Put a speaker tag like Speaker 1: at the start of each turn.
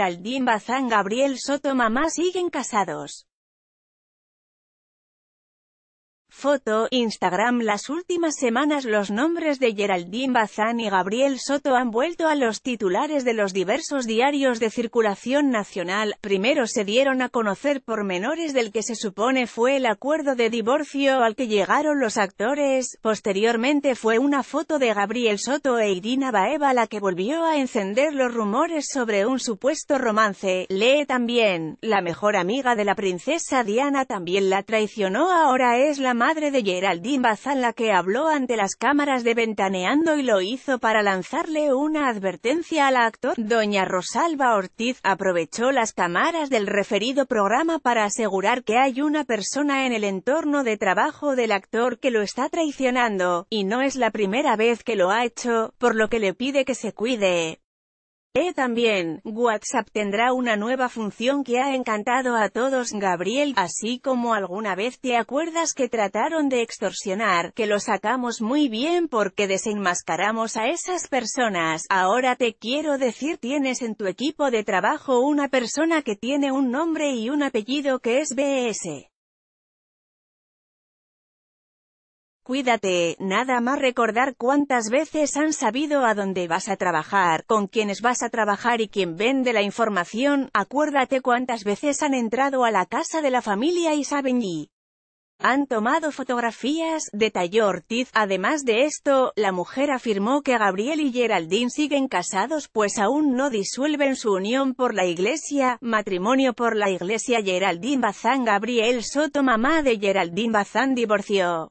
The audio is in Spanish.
Speaker 1: Geraldine Bazán Gabriel Soto Mamá siguen casados. Foto, Instagram Las últimas semanas los nombres de Geraldine Bazán y Gabriel Soto han vuelto a los titulares de los diversos diarios de circulación nacional. Primero se dieron a conocer por menores del que se supone fue el acuerdo de divorcio al que llegaron los actores. Posteriormente fue una foto de Gabriel Soto e Irina Baeva la que volvió a encender los rumores sobre un supuesto romance. Lee también, la mejor amiga de la princesa Diana también la traicionó ahora es la más madre de Geraldine Bazán la que habló ante las cámaras de Ventaneando y lo hizo para lanzarle una advertencia al actor. Doña Rosalba Ortiz aprovechó las cámaras del referido programa para asegurar que hay una persona en el entorno de trabajo del actor que lo está traicionando, y no es la primera vez que lo ha hecho, por lo que le pide que se cuide. Eh también, WhatsApp tendrá una nueva función que ha encantado a todos Gabriel, así como alguna vez te acuerdas que trataron de extorsionar, que lo sacamos muy bien porque desenmascaramos a esas personas, ahora te quiero decir tienes en tu equipo de trabajo una persona que tiene un nombre y un apellido que es BS. Cuídate, nada más recordar cuántas veces han sabido a dónde vas a trabajar, con quiénes vas a trabajar y quién vende la información, acuérdate cuántas veces han entrado a la casa de la familia y saben y han tomado fotografías, detalló Ortiz. Además de esto, la mujer afirmó que Gabriel y Geraldine siguen casados pues aún no disuelven su unión por la iglesia, matrimonio por la iglesia Geraldine Bazán Gabriel Soto mamá de Geraldine Bazán divorció.